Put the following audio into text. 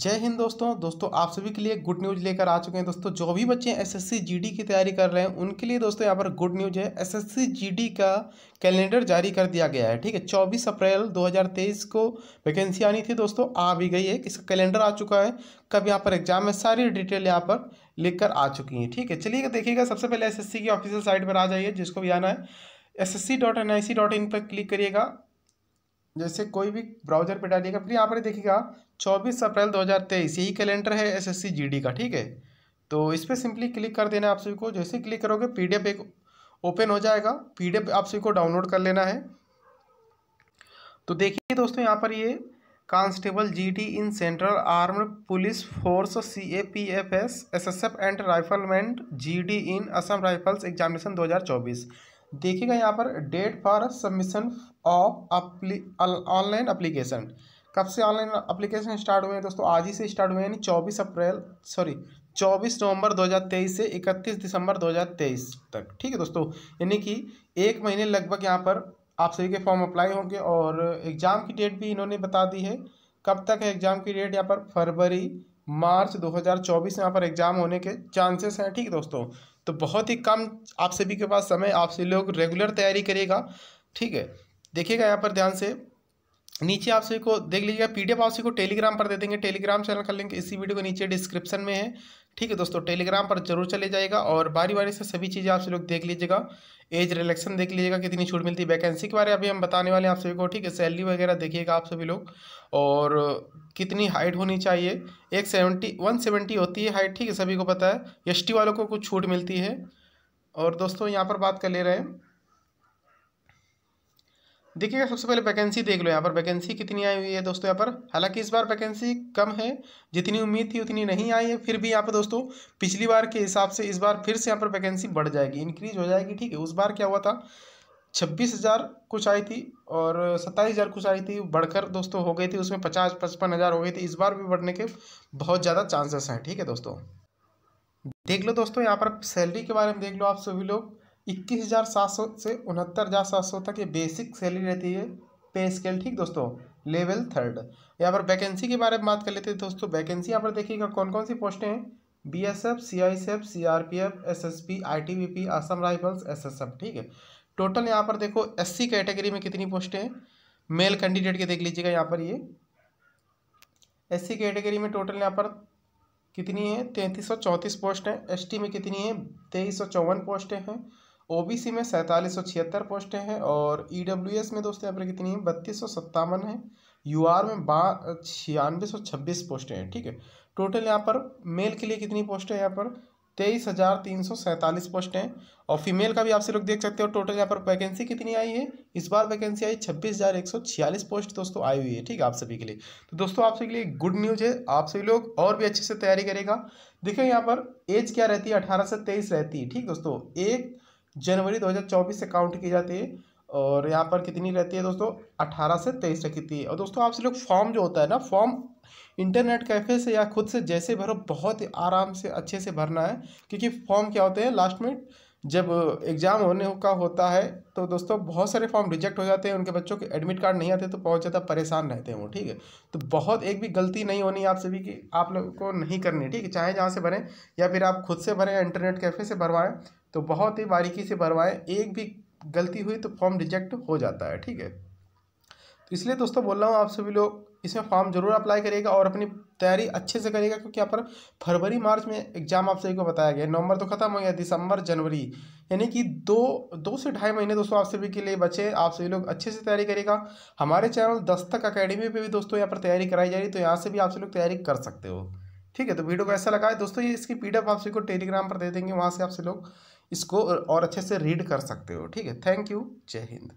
जय हिंद दोस्तों दोस्तों आप सभी के लिए गुड न्यूज़ लेकर आ चुके हैं दोस्तों जो भी बच्चे एसएससी जीडी की तैयारी कर रहे हैं उनके लिए दोस्तों यहाँ पर गुड न्यूज़ है एसएससी जीडी का कैलेंडर जारी कर दिया गया है ठीक है 24 अप्रैल 2023 को वैकेंसी आनी थी दोस्तों आ भी गई है किसका कैलेंडर आ चुका है कब यहाँ पर एग्जाम है सारी डिटेल यहाँ पर लिख कर आ चुकी हैं ठीक है चलिए देखिएगा सबसे पहले एस की ऑफिशियल साइट पर आ जाइए जिसको भी आना है एस पर क्लिक करिएगा जैसे कोई भी ब्राउजर पे डालिएगा फिर यहाँ पर देखिएगा 24 अप्रैल 2023 यही कैलेंडर है एसएससी जीडी का ठीक है तो इस पर सिंपली क्लिक कर देना आप सभी को जैसे क्लिक करोगे पीडीएफ एक ओपन हो जाएगा पीडीएफ आप सभी को डाउनलोड कर लेना है तो देखिए दोस्तों यहाँ पर ये constable GD in central arm police force C A P F S S S F and rifleman G D in Assam rifles examination 2024 देखिएगा यहाँ पर date for submission of online application कब से ऑनलाइन अप्लीकेशन स्टार्ट हुए हैं दोस्तों आज ही से स्टार्ट हुए हैं यानी चौबीस अप्रैल सॉरी चौबीस नवंबर 2023 से इकतीस दिसंबर 2023 तक ठीक है दोस्तों यानी कि एक महीने लगभग यहाँ पर आप सभी के फॉर्म अप्लाई होंगे और एग्ज़ाम की डेट भी इन्होंने बता दी है कब तक है एग्ज़ाम की डेट यहाँ पर फरवरी मार्च 2024 में यहाँ पर एग्ज़ाम होने के चांसेस हैं ठीक दोस्तों तो बहुत ही कम आप सभी के पास समय आप सभी लोग रेगुलर तैयारी करिएगा ठीक है देखिएगा यहाँ पर ध्यान से नीचे आप सभी को देख लीजिएगा पीडीएफ आप सभी को टेलीग्राम पर दे देंगे टेलीग्राम चैनल का लिंक इसी वीडियो के नीचे डिस्क्रिप्शन में है ठीक है दोस्तों टेलीग्राम पर जरूर चले जाएगा और बारी बारी से सभी चीज़ें आप सभी लोग देख लीजिएगा एज रिलेक्शन देख लीजिएगा कितनी छूट मिलती है वैकेंसी के बारे में अभी हम बताने वाले हैं आप सभी को ठीक है सैलरी वगैरह देखिएगा आप सभी लोग और कितनी हाइट होनी चाहिए एक सेवेंटी वन सेवेंटी होती है हाइट ठीक है सभी को पता है एस वालों को कुछ छूट मिलती है और दोस्तों यहाँ पर बात कर ले रहे हैं देखिएगा सबसे पहले वैकेंसी देख लो यहाँ पर वैकेंसी कितनी आई हुई है दोस्तों यहाँ पर हालांकि इस बार वैकेंसी कम है जितनी उम्मीद थी उतनी नहीं आई है फिर भी यहाँ पर दोस्तों पिछली बार के हिसाब से इस बार फिर से यहाँ पर वैकेंसी बढ़ जाएगी इंक्रीज हो जाएगी ठीक है उस बार क्या हुआ था छब्बीस हज़ार कुछ आई थी और सत्ताईस हज़ार कुछ आई थी बढ़कर दोस्तों हो गई थी उसमें पचास पचपन हज़ार हो गई थी इस बार भी बढ़ने के बहुत ज़्यादा चांसेस हैं ठीक है दोस्तों देख लो दोस्तों यहाँ पर सैलरी के बारे में देख लो आप सभी लोग इक्कीस हज़ार सात सौ से उनहत्तर हज़ार सात सौ तक ये बेसिक सैलरी रहती है पे स्केल ठीक दोस्तों लेवल थर्ड यहाँ पर वैकेंसी के बारे में बात कर लेते हैं दोस्तों वैकेंसी यहाँ पर देखिएगा कौन कौन सी पोस्टें हैं B S F C I S F C R P F S S P I T B P Assam rifles S S F ठीक है टोटल यहाँ पर देखो एस सी कैटेगरी में कितनी पोस्टें हैं मेल कैंडिडेट के देख लीजिएगा यहाँ पर ये एस सी कैटेगरी में टोटल यहाँ पर कितनी है तैंतीस सौ चौंतीस पोस्ट हैं एस टी में कितनी है तेईस सौ चौवन पोस्टें हैं ओबीसी में सैंतालीस सौ छिहत्तर पोस्टें हैं और ईडब्ल्यूएस में दोस्तों यहाँ पर कितनी है बत्तीस सौ सत्तावन है यू आर में बा छियानवे सौ छब्बीस पोस्टें हैं ठीक है टोटल यहाँ पर मेल के लिए कितनी पोस्टें है यहाँ पर तेईस हज़ार तीन सौ सैंतालीस पोस्ट हैं और फीमेल का भी आपसे लोग देख सकते हो टोटल यहाँ पर वैकेंसी कितनी आई है इस बार वैकेंसी आई छब्बीस हज़ार एक सौ छियालीस पोस्ट दोस्तों आई हुई है ठीक है आप सभी के लिए तो दोस्तों आप सभी के लिए गुड न्यूज़ है आप सभी लोग और भी अच्छे से तैयारी करेगा देखिए यहाँ पर एज क्या रहती है अठारह से तेईस रहती है ठीक दोस्तों एक जनवरी 2024 से काउंट की जाती है और यहाँ पर कितनी रहती है दोस्तों 18 से 23 तक कितनी है और दोस्तों आपसे लोग फॉर्म जो होता है ना फॉर्म इंटरनेट कैफ़े से या खुद से जैसे भरो बहुत ही आराम से अच्छे से भरना है क्योंकि फॉर्म क्या होते हैं लास्ट में जब एग्ज़ाम होने का होता है तो दोस्तों बहुत सारे फॉर्म रिजेक्ट हो जाते हैं उनके बच्चों के एडमिट कार्ड नहीं आते तो बहुत ज़्यादा परेशान रहते हैं वो ठीक है तो बहुत एक भी गलती नहीं होनी आप सभी की आप लोगों को नहीं करनी ठीक है चाहे जहाँ से भरें या फिर आप खुद से भरें इंटरनेट कैफ़े से भरवाएं तो बहुत ही बारीकी से भरवाएं एक भी गलती हुई तो फॉर्म रिजेक्ट हो जाता है ठीक है तो इसलिए दोस्तों बोल रहा हूँ आप सभी लोग इसमें फॉर्म जरूर अप्लाई करेगा और अपनी तैयारी अच्छे से करेगा क्योंकि यहाँ पर फरवरी मार्च में एग्जाम आप सभी को बताया गया नवंबर तो खत्म हो गया दिसंबर जनवरी यानी कि दो दो से ढाई महीने दोस्तों आप सभी के लिए बचे आप सभी लोग अच्छे से तैयारी करेगा हमारे चैनल दस्तक अकेडमी पर भी दोस्तों यहाँ पर तैयारी कराई जा रही है तो यहाँ से भी आप सभी लोग तैयारी कर सकते हो ठीक है तो वीडियो को ऐसा लगा है दोस्तों ये इसकी पीडीएफ आप सभी को टेलीग्राम पर दे देंगे वहाँ से आप सभी लोग इसको और अच्छे से रीड कर सकते हो ठीक है थैंक यू जय हिंद